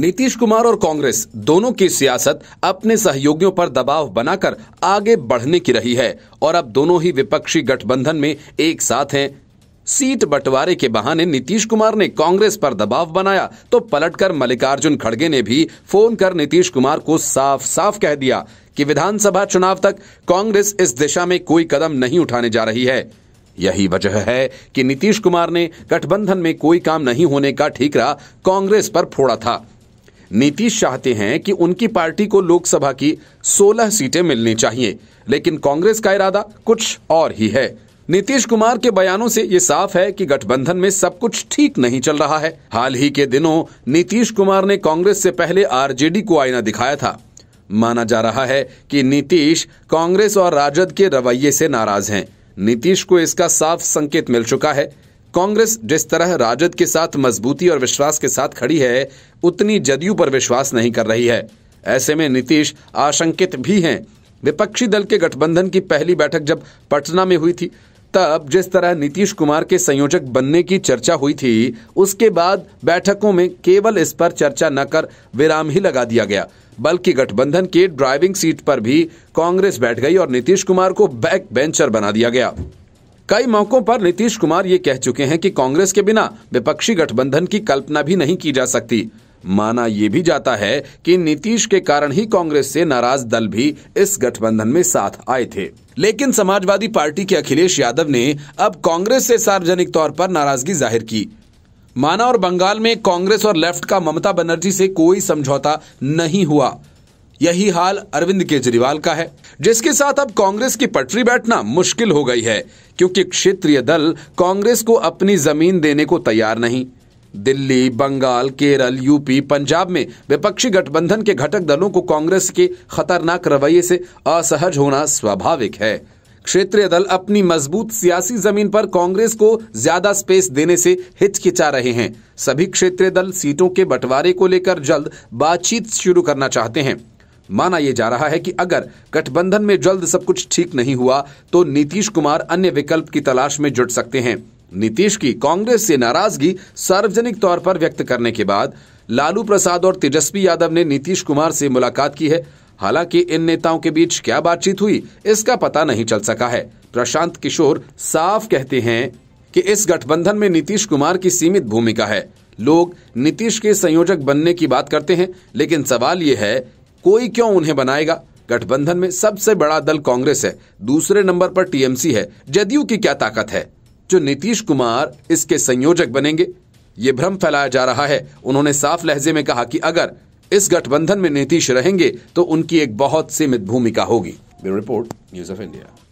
नीतीश कुमार और कांग्रेस दोनों की सियासत अपने सहयोगियों पर दबाव बनाकर आगे बढ़ने की रही है और अब दोनों ही विपक्षी गठबंधन में एक साथ हैं सीट बंटवारे के बहाने नीतीश कुमार ने कांग्रेस पर दबाव बनाया तो पलटकर मल्लिकार्जुन खड़गे ने भी फोन कर नीतीश कुमार को साफ साफ कह दिया कि विधानसभा चुनाव तक कांग्रेस इस दिशा में कोई कदम नहीं उठाने जा रही है यही वजह है कि नीतीश कुमार ने गठबंधन में कोई काम नहीं होने का ठीकरा कांग्रेस पर फोड़ा था नीतीश चाहते हैं कि उनकी पार्टी को लोकसभा की 16 सीटें मिलनी चाहिए लेकिन कांग्रेस का इरादा कुछ और ही है नीतीश कुमार के बयानों से ये साफ है कि गठबंधन में सब कुछ ठीक नहीं चल रहा है हाल ही के दिनों नीतीश कुमार ने कांग्रेस से पहले आरजेडी को आईना दिखाया था माना जा रहा है कि नीतीश कांग्रेस और राजद के रवैये से नाराज हैं नीतीश को इसका साफ संकेत मिल चुका है कांग्रेस जिस तरह राजद के साथ मजबूती और विश्वास के साथ खड़ी है उतनी जदयू पर विश्वास नहीं कर रही है ऐसे में नीतीश आशंकित भी हैं विपक्षी दल के गठबंधन की पहली बैठक जब पटना में हुई थी तब जिस तरह नीतीश कुमार के संयोजक बनने की चर्चा हुई थी उसके बाद बैठकों में केवल इस पर चर्चा न कर विराम ही लगा दिया गया बल्कि गठबंधन के ड्राइविंग सीट पर भी कांग्रेस बैठ गई और नीतीश कुमार को बैक बेंचर बना दिया गया कई मौकों पर नीतीश कुमार ये कह चुके हैं कि कांग्रेस के बिना विपक्षी गठबंधन की कल्पना भी नहीं की जा सकती माना यह भी जाता है कि नीतीश के कारण ही कांग्रेस से नाराज दल भी इस गठबंधन में साथ आए थे लेकिन समाजवादी पार्टी के अखिलेश यादव ने अब कांग्रेस से सार्वजनिक तौर पर नाराजगी जाहिर की माना और बंगाल में कांग्रेस और लेफ्ट का ममता बनर्जी से कोई समझौता नहीं हुआ यही हाल अरविंद केजरीवाल का है जिसके साथ अब कांग्रेस की पटरी बैठना मुश्किल हो गई है क्योंकि क्षेत्रीय दल कांग्रेस को अपनी जमीन देने को तैयार नहीं दिल्ली बंगाल केरल यूपी पंजाब में विपक्षी गठबंधन के घटक दलों को कांग्रेस के खतरनाक रवैये से असहज होना स्वाभाविक है क्षेत्रीय दल अपनी मजबूत सियासी जमीन पर कांग्रेस को ज्यादा स्पेस देने से हिचकिचा रहे हैं सभी क्षेत्रीय दल सीटों के बंटवारे को लेकर जल्द बातचीत शुरू करना चाहते हैं माना यह जा रहा है कि अगर गठबंधन में जल्द सब कुछ ठीक नहीं हुआ तो नीतीश कुमार अन्य विकल्प की तलाश में जुट सकते हैं नीतीश की कांग्रेस से नाराजगी सार्वजनिक तौर पर व्यक्त करने के बाद लालू प्रसाद और तेजस्वी यादव ने नीतीश कुमार से मुलाकात की है हालांकि इन नेताओं के बीच क्या बातचीत हुई इसका पता नहीं चल सका है प्रशांत किशोर साफ कहते हैं कि इस गठबंधन में नीतीश कुमार की सीमित भूमिका है लोग नीतीश के संयोजक बनने की बात करते हैं लेकिन सवाल ये है कोई क्यों उन्हें बनाएगा गठबंधन में सबसे बड़ा दल कांग्रेस है दूसरे नंबर पर टीएमसी है जदयू की क्या ताकत है जो नीतीश कुमार इसके संयोजक बनेंगे ये भ्रम फैलाया जा रहा है उन्होंने साफ लहजे में कहा कि अगर इस गठबंधन में नीतीश रहेंगे तो उनकी एक बहुत सीमित भूमिका होगी रिपोर्ट न्यूज ऑफ इंडिया